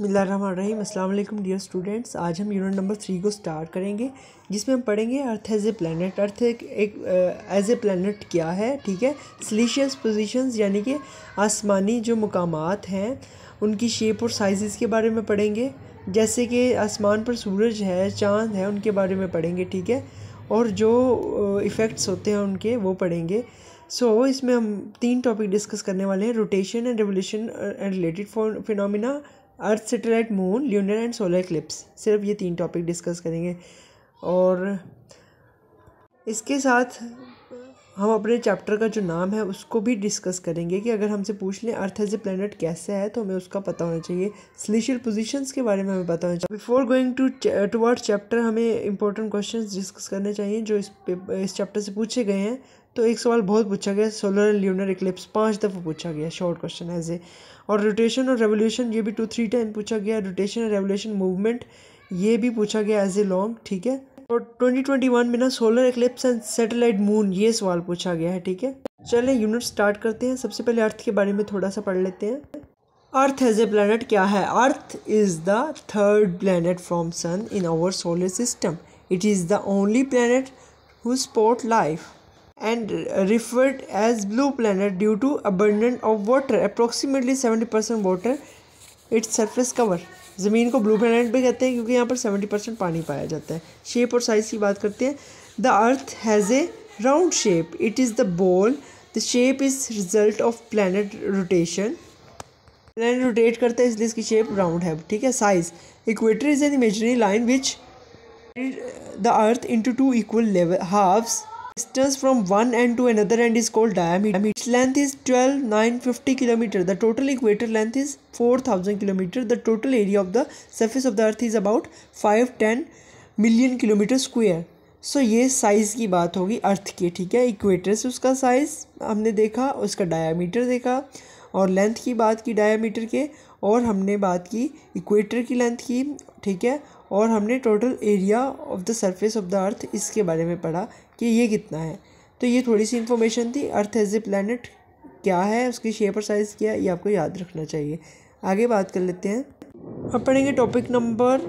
अस्सलाम वालेकुम dear students आज हम यूनिट नंबर थ्री को स्टार्ट करेंगे जिसमें हम पढ़ेंगे अर्थ एज ए प्लानट अर्थ एक एज ए प्लानट क्या है ठीक है सिलीशियस पोजीशंस यानी कि आसमानी जो मकाम हैं उनकी शेप और साइज़ के बारे में पढ़ेंगे जैसे कि आसमान पर सूरज है चाँद है उनके बारे में पढ़ेंगे ठीक है और जो इफ़ेक्ट्स होते हैं उनके वो पढ़ेंगे सो so, इसमें हम तीन टॉपिक डिस्कस करने वाले हैं rotation and revolution and related phenomena earth satellite moon lunar and solar eclipse सिर्फ ये तीन टॉपिक डिस्कस करेंगे और इसके साथ हम अपने चैप्टर का जो नाम है उसको भी डिस्कस करेंगे कि अगर हमसे पूछ लें अर्थ एज ए प्लानट कैसे है तो हमें उसका पता होना चाहिए स्लिशियल पोजीशंस के बारे में हमें पता होना चाहिए before going to toward chapter हमें इंपॉर्टेंट क्वेश्चंस डिस्कस करने चाहिए जो इस इस चैप्टर से पूछे गए हैं तो एक सवाल बहुत पूछा गया सोलर एंड ल्यूनर इक्लिप्स पाँच दफ़ा पूछा गया शॉर्ट क्वेश्चन एज ए और रोटेशन और रेवोल्यूशन ये भी टू थ्री टाइम पूछा गया रोटेशन और रेवोल्यूशन मूवमेंट ये भी पूछा गया एज ए लॉन्ग ठीक है और 2021 में ना solar eclipse and satellite moon ये सवाल पूछा गया है ठीक है चलें यूनिट स्टार्ट करते हैं सबसे पहले अर्थ के बारे में थोड़ा सा पढ़ लेते हैं अर्थ एज ए प्लानट क्या है earth is the third planet from sun in our solar system it is the only planet who sport life and referred as blue planet due to abundance of water approximately seventy percent water its surface cover ज़मीन को blue planet भी कहते हैं क्योंकि यहाँ पर seventy percent पानी पाया जाता है शेप और साइज़ की बात करते हैं the earth has a round shape it is the ball the shape is result of planet rotation planet rotate करता है इसलिए इसकी शेप राउंड है ठीक है size equator is an imaginary line which the earth into two equal level halves distance from one end to another end is called diameter. Its length is 12,950 km. The total equator length is 4,000 km. The total area of the surface of the earth is about 510 million km square. So so, ये size की बात होगी अर्थ की ठीक है equator से उसका size हमने देखा उसका डायामीटर देखा और लेंथ की बात की डायामीटर के और हमने बात की इक्वेटर की लेंथ की ठीक है और हमने total area of the surface of the earth इसके बारे में पढ़ा कि ये कितना है तो ये थोड़ी सी इन्फॉर्मेशन थी अर्थ एज ए प्लानट क्या है उसकी शेप और साइज़ क्या है ये आपको याद रखना चाहिए आगे बात कर लेते हैं अब पढ़ेंगे topic number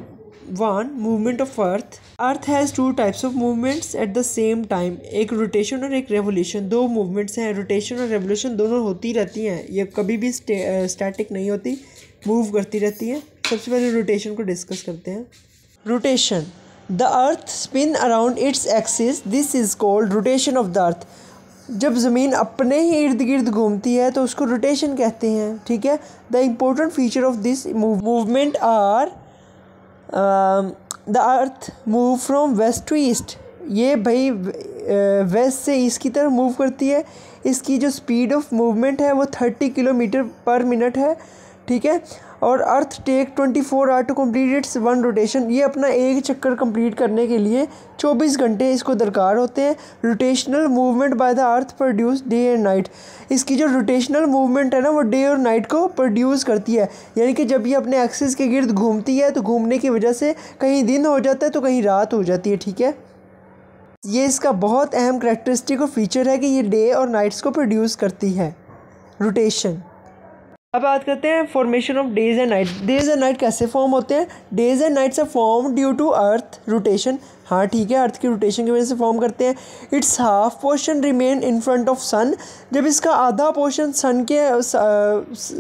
one movement of earth earth has two types of movements at the same time एक रोटेशन और एक रेवोल्यूशन दो मूवमेंट्स हैं रोटेशन और रेवोल्यूशन दोनों होती रहती हैं ये कभी भी स्टैटिक नहीं होती मूव करती रहती हैं सबसे पहले रोटेशन को डिस्कस करते हैं rotation the earth spin around its axis this is called rotation of the earth जब ज़मीन अपने ही इर्द गिर्द घूमती है तो उसको रोटेशन कहते हैं ठीक है the important feature of this movement are the earth move from west to east ये भाई वेस्ट से ईस्ट की तरफ मूव करती है इसकी जो स्पीड ऑफ मूवमेंट है वो थर्टी किलोमीटर पर मिनट है ठीक है और earth take twenty four hour to complete its one rotation ये अपना एक चक्कर कंप्लीट करने के लिए चौबीस घंटे इसको दरकार होते हैं rotational movement by the earth produce day and night इसकी जो रोटेशनल मूवमेंट है ना वो डे और नाइट को प्रोड्यूस करती है यानी कि जब ये अपने एक्सिस के गिर्द घूमती है तो घूमने की वजह से कहीं दिन हो जाता है तो कहीं रात हो जाती है ठीक है ये इसका बहुत अहम करेक्टरिस्टिक और फीचर है कि ये डे और नाइट्स को प्रोड्यूस करती है रोटेशन अब बात करते हैं formation of days and night days and night कैसे फॉर्म होते हैं days and nights are form due to earth rotation हाँ ठीक है अर्थ की रोटेशन की वजह से फॉर्म करते हैं its half portion remain in front of sun जब इसका आधा पोर्शन सन के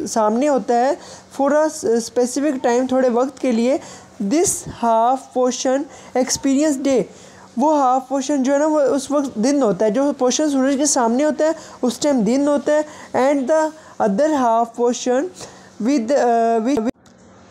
सामने होता है फॉर अ स्पेसिफिक टाइम थोड़े वक्त के लिए this half portion experience day वो हाफ पोर्शन जो है ना वो उस वक्त दिन होता है जो पोर्शन सूरज के सामने होता है उस टाइम दिन होता है and the other half portion with uh, with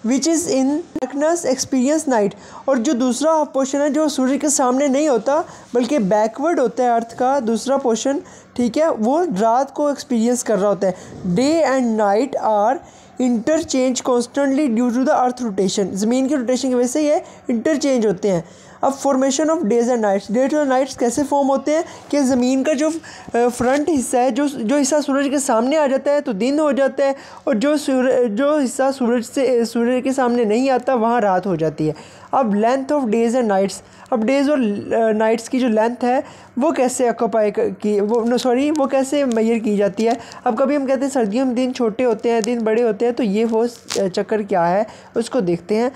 which is in darkness experience night और जो दूसरा हाफ पोर्शन है जो सूर्य के सामने नहीं होता बल्कि बैकवर्ड होता है अर्थ का दूसरा पोर्शन ठीक है वो रात को एक्सपीरियंस कर रहा होता है day and night are interchange constantly due to the earth rotation ज़मीन की रोटेशन की वजह से ये इंटरचेंज होते हैं अब formation of days and nights days और नाइट्स कैसे फॉर्म होते हैं कि ज़मीन का जो फ्रंट हिस्सा है जो जो हिस्सा सूरज के सामने आ जाता है तो दिन हो जाता है और जो सूर्य जो हिस्सा सूरज से सूर्य के सामने नहीं आता वहाँ रात हो जाती है अब length of days and nights अब डेज़ और नाइट्स की जो लेंथ है वो कैसे अकोपाई की वो नो सॉरी वो कैसे मैयर की जाती है अब कभी हम कहते हैं सर्दियों में दिन छोटे होते हैं दिन बड़े होते हैं तो ये वो चक्कर क्या है उसको देखते हैं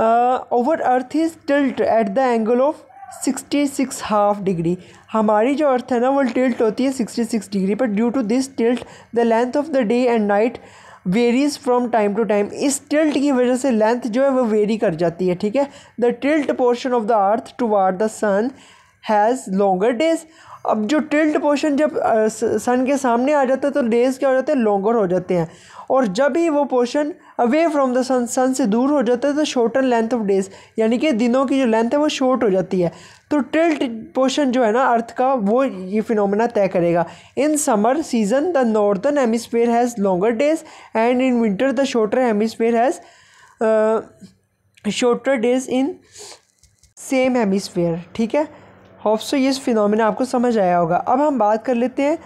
over earth is tilt at the angle of sixty six half degree हमारी जो अर्थ है ना वो टिल्ट होती है सिक्सटी सिक्स डिग्री पर due to this tilt the length of the day and night varies from time to time इस टिल्ट की वजह से लेंथ जो है वो वेरी कर जाती है ठीक है the tilt portion of the earth to the sun has longer days अब जो टिल्ट पोर्शन जब सन के सामने आ जाता है तो डेज क्या हो जाते हैं लॉन्गर हो जाते हैं और जब ही वो portion away from the sun sun से दूर हो जाता है तो शॉर्टन लेंथ ऑफ डेज यानी कि दिनों की जो लेंथ है वो शॉर्ट हो जाती है तो टिल्ट पोर्शन जो है ना अर्थ का वो ये फिनोमेना तय करेगा in summer season the northern hemisphere has longer days and in winter the shorter hemisphere has shorter days in same hemisphere ठीक है होप सो ये फिनोमेना आपको समझ आया होगा अब हम बात कर लेते हैं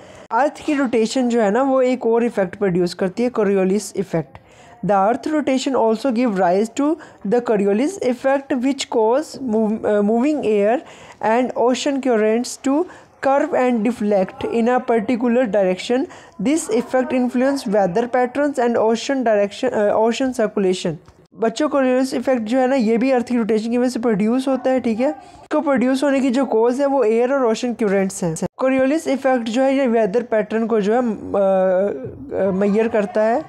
अर्थ की रोटेशन जो है ना वो एक और इफ़ेक्ट प्रोड्यूस करती है Coriolis effect The earth rotation also give rise to the Coriolis effect which cause move, uh, moving air and ocean currents to curve and deflect in a particular direction. This effect influence weather patterns and ocean direction uh, ocean circulation. बच्चों Coriolis effect जो है ना ये भी अर्थ की rotation की वजह से प्रोड्यूस होता है ठीक है इसको प्रोड्यूस होने की जो कोज है वो एयर और ओशन क्यूरेंट्स हैं कोरियोलिस इफेक्ट जो है ये वेदर पैटर्न को जो है मैयर करता है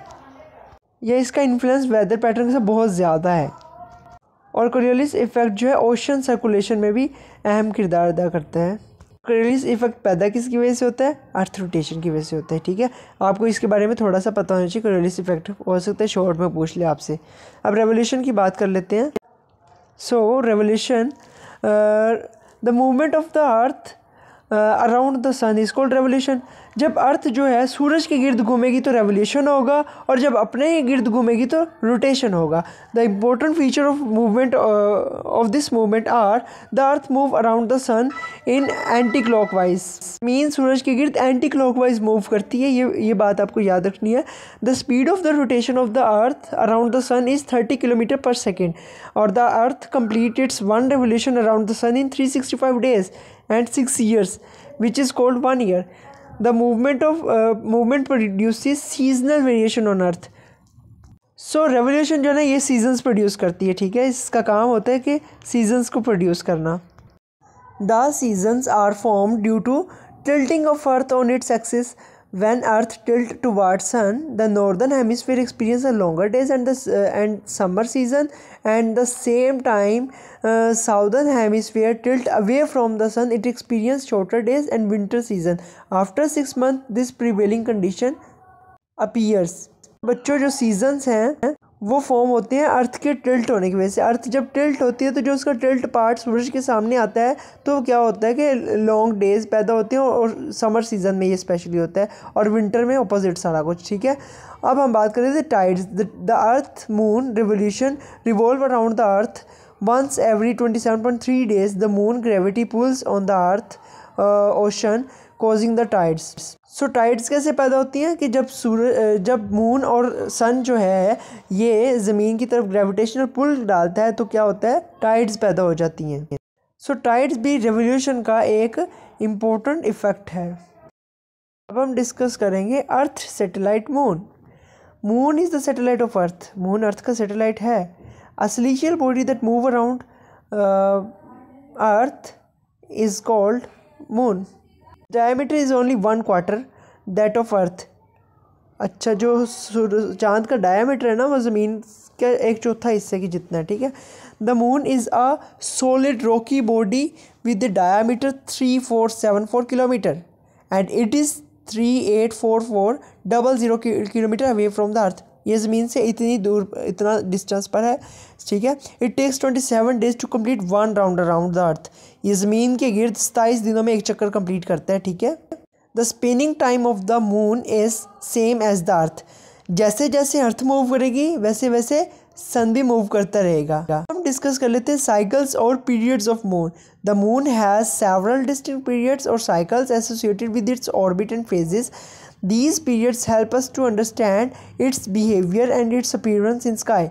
यह इसका इन्फ्लुएंस वेदर पैटर्न से बहुत ज़्यादा है और क्रियोलिस इफ़ेक्ट जो है ओशन सर्कुलेशन में भी अहम किरदार अदा करता है क्रियोलिस इफ़ेक्ट पैदा किसकी वजह से होता है अर्थ रोटेशन की वजह से होता है ठीक है आपको इसके बारे में थोड़ा सा पता होना चाहिए क्रियोलिस इफ़ेक्ट हो सकता है शॉर्ट में पूछ लिया आपसे अब रेवोल्यूशन की बात कर लेते हैं so revolution the movement of the earth around the sun is called revolution जब अर्थ जो है सूरज के गिर्द घूमेगी तो रेवोल्यूशन होगा और जब अपने ही गिर्द घूमेगी तो रोटेशन होगा the important feature of movement of this movement are the earth move around the sun in anticlockwise mean सूरज के गिर्द एंटी क्लॉक वाइज मूव करती है ये ये बात आपको याद रखनी है the speed of the rotation of the earth around the sun is thirty kilometre per second और the earth complete its one revolution around the sun in three sixty five days and 6 years which is called one year the movement of uh, movement produces seasonal variation on earth so so, revolution जो है ना ये seasons produce करती है ठीक है इसका काम होता है कि सीजन्स को प्रोड्यूस करना the seasons are form due to tilting of earth on its axis when earth tilt towards sun the northern hemisphere experiences longer days and the uh, and summer season and the same time uh, southern hemisphere tilt away from the sun it experiences shorter days and winter season after 6 months this prevailing condition appears बच्चों जो seasons हैं वो form होते हैं अर्थ के tilt होने की वजह से अर्थ जब टिल्ट होती है तो जो उसका टिल्ट पार्ट सूरज के सामने आता है तो क्या होता है कि लॉन्ग डेज पैदा होते हैं और समर सीज़न में ये स्पेशली होता है और विंटर में अपोजिट सारा कुछ ठीक है अब हम बात करें the tides the earth moon revolution revolve around the earth once once every days the moon gravity pulls on the earth ocean uh, causing the tides so tides कैसे पैदा होती हैं कि जब सूर्य जब मून और सन जो है ये ज़मीन की तरफ ग्रेविटेशनल पुल डालता है तो क्या होता है टाइड्स पैदा हो जाती हैं सो टाइड्स भी रेवोल्यूशन का एक इम्पोर्टेंट इफ़ेक्ट है अब हम डिस्कस करेंगे earth satellite moon moon is the satellite of earth moon अर्थ का सेटेलाइट है celestial body that move around earth is called moon diameter is only one quarter that of earth अच्छा जो चांद का डायमीटर है ना वो ज़मीन के एक चौथा हिस्से की जितना है ठीक है the moon is a solid rocky body with the diameter three four seven four kilometre and it is three eight four four double zero kilometre away from the earth ये ज़मीन से इतनी दूर इतना डिस्टेंस पर है ठीक है it takes twenty seven days to complete one round around the earth ये ज़मीन के गिर्द सताईस दिनों में एक चक्कर कम्प्लीट करता है ठीक है the spinning time of the moon is same as the earth जैसे जैसे अर्थ मूव करेगी वैसे वैसे सन भी मूव करता रहेगा हम डिस्कस कर लेते हैं साइकिल्स और periods of moon the moon has several distinct periods और cycles associated with its orbit and phases these periods help us to understand its behaviour and its appearance in sky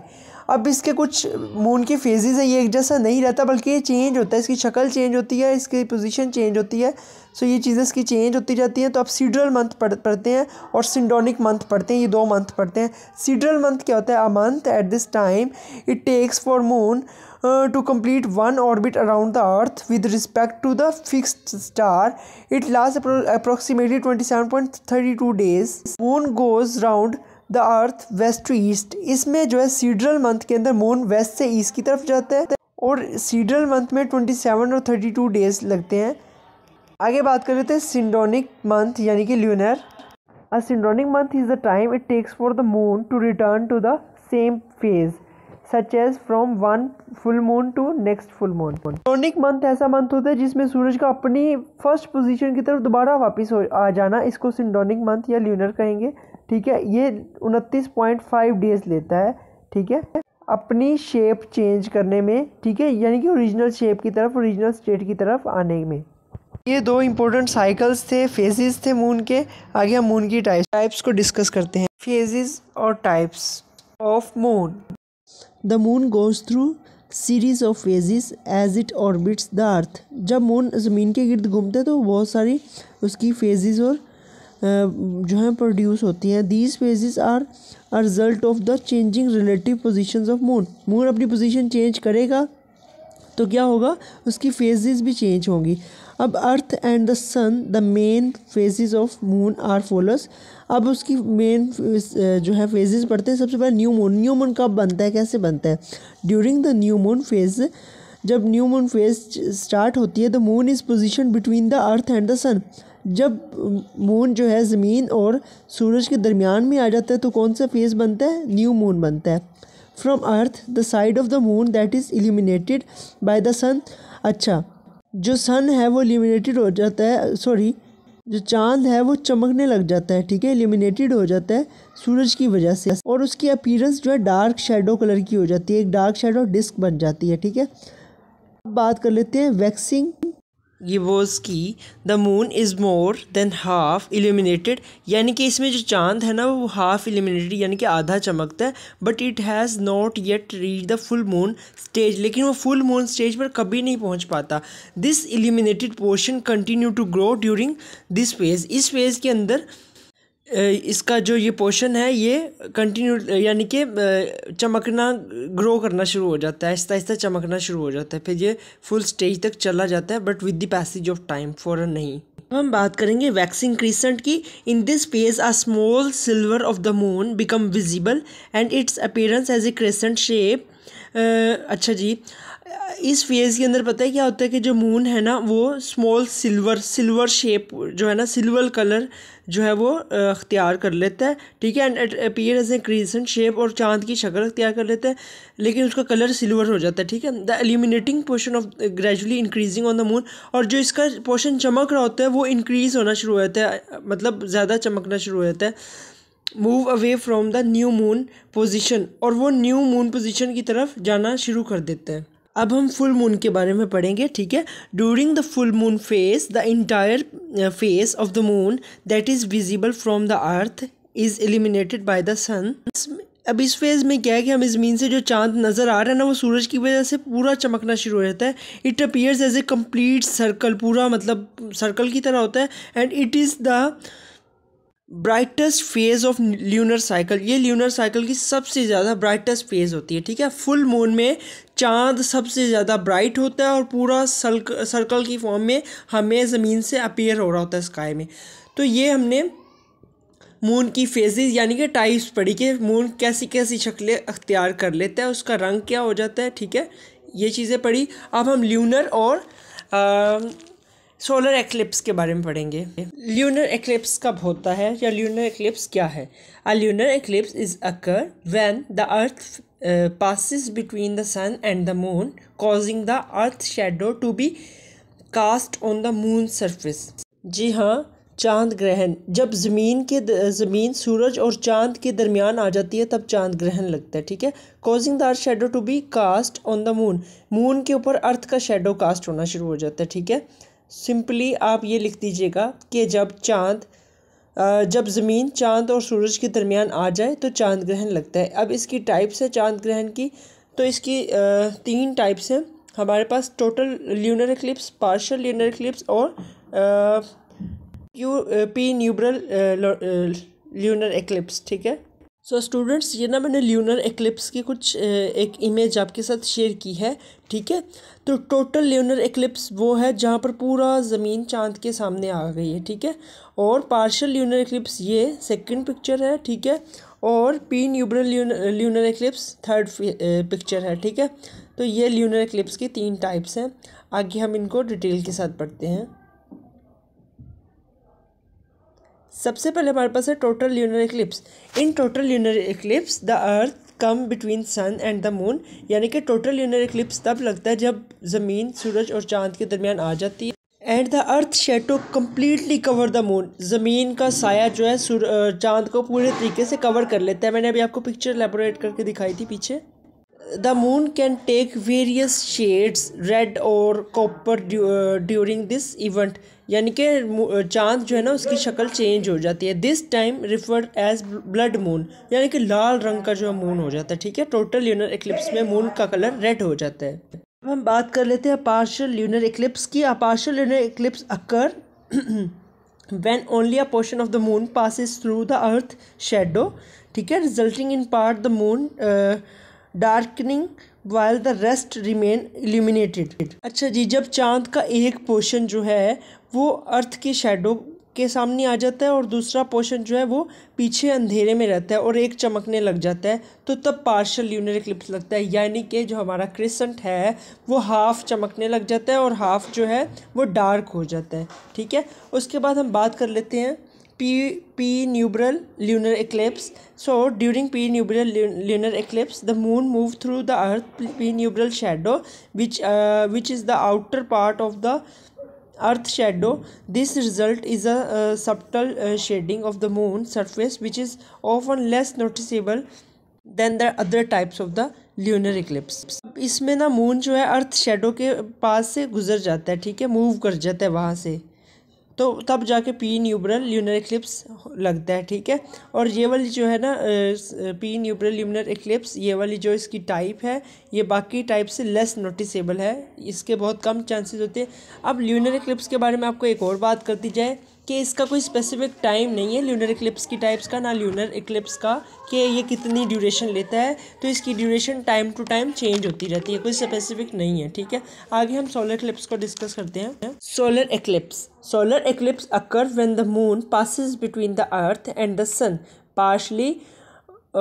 अब इसके कुछ moon के phases हैं ये एक जैसा नहीं रहता बल्कि ये चेंज होता है इसकी शक्ल चेंज होती है इसकी पोजीशन चेंज होती है सो ये चीज़ें इसकी चेंज होती जाती हैं तो आप सीड्रल मंथ पढ़ पढ़ते हैं और सिंडोनिक मंथ पढ़ते हैं ये दो मंथ पढ़ते हैं सीड्रल मंथ क्या होता है a month at this time it takes for moon to complete one orbit around the earth with respect to the fix star it last approximately twenty seven point thirty two days moon goes round the earth west to east इसमें जो है सीड्रल month के अंदर moon waste से east की तरफ जाता है और सीड्रल मंथ में ट्वेंटी सेवन और थर्टी टू डेज लगते हैं आगे बात कर लेते हैं सिंडोनिक मंथ यानी कि lunar a synodic month is the time it takes for the moon to return to the same phase such as from one full moon to next full moon synodic month ऐसा month होता है जिसमें सूरज का अपनी first position की तरफ दोबारा वापस हो आ जाना इसको सिंडोनिक मंथ या ल्यूनर कहेंगे ठीक है ये उनतीस पॉइंट फाइव डेज लेता है ठीक है अपनी शेप चेंज करने में ठीक है यानी कि ओरिजिनल शेप की तरफ ओरिजिनल स्टेट की तरफ आने में ये दो इंपॉर्टेंट साइकिल्स थे फेजेस थे मून के आगे हम मून की टाइप्स टाइप्स को डिस्कस करते हैं फेजेस और types of moon the moon goes through series of phases as it orbits the earth जब मून ज़मीन के गिर्द घूमते हैं तो बहुत सारी उसकी फेजेस और जो है प्रोड्यूस होती हैं these phases are a result of the changing relative position of moon moon अपनी पोजिशन चेंज करेगा तो क्या होगा उसकी फेजेस भी चेंज होंगी अब earth and the sun the main phases of moon are follows अब उसकी मेन जो है फेजेस पढ़ते हैं सबसे पहले न्यू मून न्यू मून कब बनता है कैसे बनता है during the new moon phase जब न्यू मून फेज स्टार्ट होती है the moon is position between the earth and the sun जब मून जो है ज़मीन और सूरज के दरमियान में आ जाता है तो कौन सा फेज़ बनता है न्यू मून बनता है from earth the side of the moon that is illuminated by the sun अच्छा जो सन है वो इल्यूमिनेटेड हो जाता है सॉरी जो चांद है वो चमकने लग जाता है ठीक है इल्यूमिनेटेड हो जाता है सूरज की वजह से और उसकी अपीरेंस जो है डार्क शेडो कलर की हो जाती है एक डार्क शेडो डिस्क बन जाती है ठीक है अब बात कर लेते हैं वैक्सिंग गिवोज की the moon is more than half illuminated यानी कि इसमें जो चांद है ना वो हाफ इल्यूमिनेटेड यानी कि आधा चमकता है but it has not yet reach the full moon stage लेकिन वो फुल मून स्टेज पर कभी नहीं पहुंच पाता this illuminated portion continue to grow during this phase इस फेज़ के अंदर इसका जो ये पोर्शन है ये कंटिन्यू यानी कि चमकना ग्रो करना शुरू हो जाता है आहिस्ता आहिस्ता चमकना शुरू हो जाता है फिर ये फुल स्टेज तक चला जाता है but with the passage of time फ़ौरन नहीं अब हम बात करेंगे वैक्सिंग क्रीसेंट की in this phase a small silver of the moon become visible and its appearance as a crescent shape अच्छा जी इस फेज़ के अंदर पता है क्या होता है कि जो मून है ना वो स्मॉल सिल्वर सिल्वर शेप जो है ना सिल्वर कलर जो है वो अख्तियार कर लेता है ठीक है and it appear as a crescent shape और चांद की शक्ल अख्तियार कर लेता है लेकिन उसका कलर सिल्वर हो जाता है ठीक है the eliminating portion of gradually increasing on the moon और जो इसका पोर्शन चमक रहा होता है वो इंक्रीज़ होना शुरू हो जाता है मतलब ज़्यादा चमकना शुरू हो जाता है move away from the new moon position और वो न्यू मून पोजिशन की तरफ जाना शुरू कर देते हैं अब हम फुल मून के बारे में पढ़ेंगे ठीक है during the full moon face the entire face of the moon that is visible from the earth is eliminated by the sun अब इस फेज़ में क्या है कि हम इस मीन से जो चांद नज़र आ रहा है ना वो सूरज की वजह से पूरा चमकना शुरू हो जाता है it appears as a complete circle पूरा मतलब सर्कल की तरह होता है and it is the brightest phase of lunar cycle ये ल्यूनर साइकिल की सबसे ज़्यादा ब्राइटेस्ट फेज़ होती है ठीक है फुल मून में चांद सबसे ज़्यादा ब्राइट होता है और पूरा सर्क सर्कल की फॉर्म में हमें ज़मीन से अपीयर हो रहा होता है स्काई में तो ये हमने मून की फेजेस यानी कि टाइप्स पढ़ी कि मून कैसी कैसी शक्लें अख्तियार कर लेता है उसका रंग क्या हो जाता है ठीक है ये चीज़ें पढ़ी अब हम ल्यूनर और आ, सोलर एक्लिप्स के बारे में पढ़ेंगे ल्यूनर एक्लिप्स कब होता है या ल्यूनर एक्लिप्स क्या है a lunar eclipse is occur when the earth passes between the sun and the moon causing the earth shadow to be cast on the moon surface जी हाँ चांद ग्रहण जब ज़मीन के ज़मीन सूरज और चांद के दरमियान आ जाती है तब चांद ग्रहण लगता है ठीक है causing the earth shadow to be cast on the moon moon के ऊपर अर्थ का शेडो कास्ट होना शुरू हो जाता है ठीक है सिंपली आप ये लिख दीजिएगा कि जब चांद जब ज़मीन चांद और सूरज के दरमियान आ जाए तो चांद ग्रहण लगता है अब इसकी टाइप्स है चांद ग्रहण की तो इसकी तीन टाइप्स हैं हमारे पास total lunar eclipse partial lunar eclipse और पी न्यूब्रल ल्यूनर एक्लिप्स ठीक है सो so, स्टूडेंट्स ये ना मैंने ल्यूनर एक्लिप्स की कुछ एक इमेज आपके साथ शेयर की है ठीक है तो टोटल ल्यूनर एक्लिप्स वो है जहाँ पर पूरा ज़मीन चांद के सामने आ गई है ठीक है और पार्शल ल्यूनर एक्लिप्स ये सेकंड पिक्चर है ठीक है और penumbral lunar, lunar eclipse third picture है ठीक है तो ये ल्यूनर एक्लिप्स की तीन टाइप्स हैं आगे हम इनको डिटेल के साथ पढ़ते हैं सबसे पहले हमारे पास है total lunar eclipse in total lunar eclipse the earth come between sun and the moon यानी कि टोटल ल्यूनर इक्लिप्स तब लगता है जब ज़मीन सूरज और चांद के दरमियान आ जाती है and the earth shadow completely cover the moon ज़मीन का साया जो है चांद को पूरे तरीके से कवर कर लेता है मैंने अभी आपको पिक्चर एलेबोरेट करके दिखाई थी पीछे the moon can take various shades red और कॉपर ड्यूरिंग दिस इवेंट यानी कि uh, चांद जो है ना उसकी शक्ल चेंज हो जाती है this time referred as blood moon यानी कि लाल रंग का जो है मून हो जाता है ठीक है टोटल ल्यूनर इक्लिप्स में मून का कलर रेड हो जाता है अब हम बात कर लेते हैं पार्शल ल्यूनर इक्लिप्स की a partial partial lunar eclipse occur when only a portion of the moon passes through the earth shadow ठीक है resulting in part the moon darkening while the rest remain illuminated अच्छा जी जब चांद का एक portion जो है वो अर्थ की शेडो के सामने आ जाता है और दूसरा पोर्शन जो है वो पीछे अंधेरे में रहता है और एक चमकने लग जाता है तो तब पार्शल ल्यूनर इक्लिप्स लगता है यानी कि जो हमारा क्रिसेंट है वो हाफ़ चमकने लग जाता है और हाफ़ जो है वो डार्क हो जाता है ठीक है उसके बाद हम बात कर लेते हैं p penumbral lunar eclipse so during penumbral lunar eclipse the moon move through the earth penumbral shadow which which is the outer part of the earth shadow this result is a subtle shading of the moon surface which is of often less noticeable than the other types of the lunar eclipse इसमें ना moon जो है अर्थ shadow के पास से गुजर जाता है ठीक है मूव कर जाता है वहाँ से तो तब जाके पी न्यूब्रल ल्यूनर इक्लिप्स लगता है ठीक है और ये वाली जो है ना पी न्यूब्रल ल्यूनर इक्लिप्स ये वाली जो इसकी टाइप है ये बाकी टाइप से लेस नोटिसेबल है इसके बहुत कम चांसेस होते हैं अब ल्यूनर इक्लिप्स के बारे में आपको एक और बात कर दी जाए कि इसका कोई स्पेसिफिक टाइम नहीं है ल्यूनर इक्लिप्स की टाइप्स का ना ल्यूनर इक्लिप्स का कि ये कितनी ड्यूरेशन लेता है तो इसकी duration time to time change होती रहती है कोई स्पेसिफिक नहीं है ठीक है आगे हम सोलर इक्लिप्स को डिस्कस करते हैं solar eclipse solar eclipse occur when the moon passes between the earth and the sun partially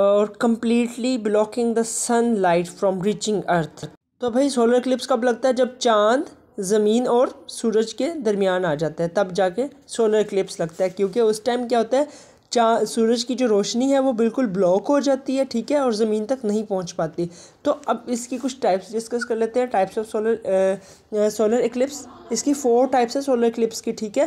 और completely blocking the sun light from reaching earth तो भाई सोलर क्लिप्स कब लगता है जब चांद ज़मीन और सूरज के दरमियान आ जाता है तब जाके सोलर एक्लिप्स लगता है क्योंकि उस टाइम क्या होता है चा सूरज की जो रोशनी है वो बिल्कुल ब्लॉक हो जाती है ठीक है और ज़मीन तक नहीं पहुंच पाती तो अब इसकी कुछ टाइप्स डिस्कस कर लेते हैं types of solar solar eclipse इसकी फोर टाइप्स है सोलर इक्लिप्स की ठीक है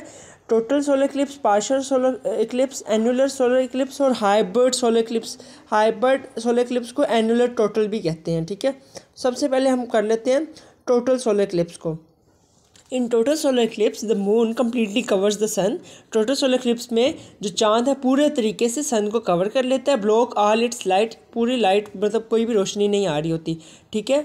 total solar eclipse partial solar eclipse annular solar eclipse और hybrid solar eclipse hybrid solar eclipse को एनुलर टोटल भी कहते हैं ठीक है सबसे पहले हम कर लेते हैं टोटल सोलर इक्लिप्स को in total solar eclipse the moon completely covers the sun total solar eclipse में जो चांद है पूरे तरीके से सन को कवर कर लेता है ब्लॉक ऑल इट्स लाइट पूरी लाइट मतलब कोई भी रोशनी नहीं आ रही होती ठीक है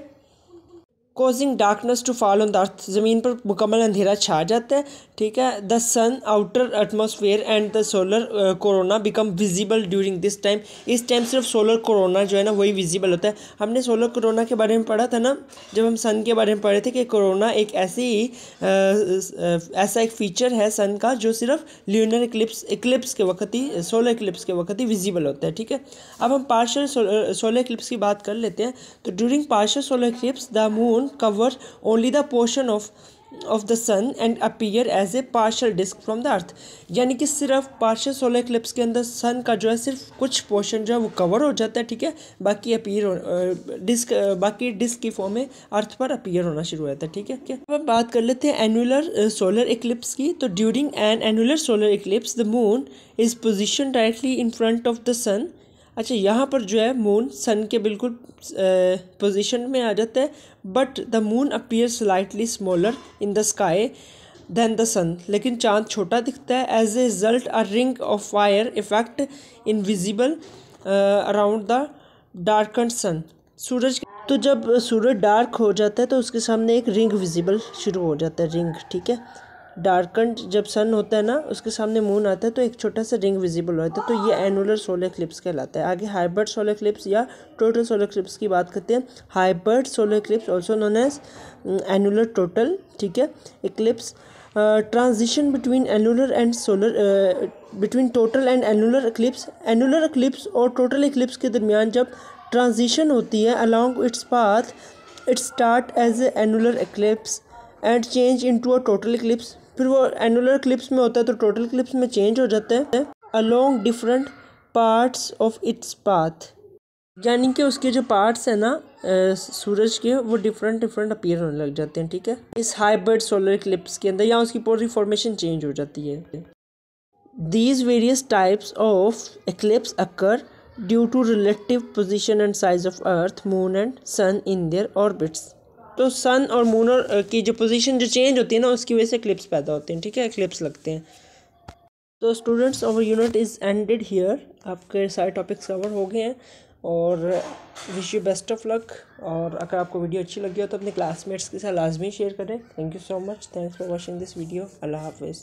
causing darkness to fall on the earth ज़मीन पर मुकम्मल अंधेरा छा जाता है ठीक है the sun outer atmosphere and the solar corona become visible during this time इस टाइम सिर्फ सोलर कोरोना जो है ना वही विजिबल होता है हमने सोलर कोरोना के बारे में पढ़ा था ना जब हम सन के बारे में पढ़े थे कि कोरोना एक ऐसी ऐसा एक फीचर है सन का जो सिर्फ ल्यूनर इक्लिप्स इक्लिप्स के वक्त ही सोलर इक्लिप्स के वक्त ही विजिबल होता है ठीक है अब हम पार्शल सोलर इक्लिप्स की बात कर लेते हैं तो during partial solar eclipse the moon cover only the portion of of the sun and appear as a partial disc from the earth यानी कि सिर्फ पार्शल सोलर एक्लिप्स के अंदर सन का जो है सिर्फ कुछ पोर्शन जो है वो कवर हो जाता है ठीक है बाकी अपीयर डिस्क बाकी डिस्क की फॉर्म में अर्थ पर अपीयर होना शुरू हो जाता है ठीक है क्या अब बात कर लेते हैं एनुलर सोलर एक्लिप्स की तो during an annular solar eclipse the moon is position directly in front of the sun अच्छा यहाँ पर जो है मून सन के बिल्कुल पोजीशन में आ जाता है but the moon appear slightly smaller in the sky than the sun लेकिन चांद छोटा दिखता है as a result a ring of fire effect invisible around the dark and sun सूरज तो जब सूरज डार्क हो जाता है तो उसके सामने एक रिंग विजिबल शुरू हो जाता है रिंग ठीक है डार्कंड जब सन होता है ना उसके सामने मून आता है तो एक छोटा सा रिंग विजिबल होता है तो ये एनुलर सोलर क्लिप्स कहलाता है आगे हाइब्रिड सोलर क्लिप्स या टोटल सोलर क्लिप्स की बात करते हैं hybrid solar eclipse also known as annular total ठीक है eclipse transition between annular and solar between total and annular eclipse annular eclipse और टोटल एक्लिप्स के दरमियान जब ट्रांजिशन होती है along its path its start as annular eclipse and change in to a total eclipse फिर वो annular clips में होता है तो टोटल क्लिप्स में चेंज हो जाता है along different parts of its path यानी कि उसके जो पार्ट्स हैं ना सूरज के वो डिफरेंट डिफरेंट अपीयर होने लग जाते हैं ठीक है इस हाइब्रिड सोलर क्लिप्स के अंदर या उसकी पूरी फॉर्मेशन चेंज हो जाती है these various types of eclipse occur due to relative position and size of earth moon and sun in their orbits तो सन और मून और की जो पोजीशन जो चेंज होती है ना उसकी वजह से क्लिप्स पैदा होते हैं ठीक है क्लिप्स लगते हैं तो students over unit is ended here आपके सारे टॉपिक्स कवर हो गए हैं और wish you best of luck और अगर आपको वीडियो अच्छी लगी हो तो अपने क्लासमेट्स के साथ लाजमी शेयर करें thank you so much thanks for watching this video अल्लाह हाफिज़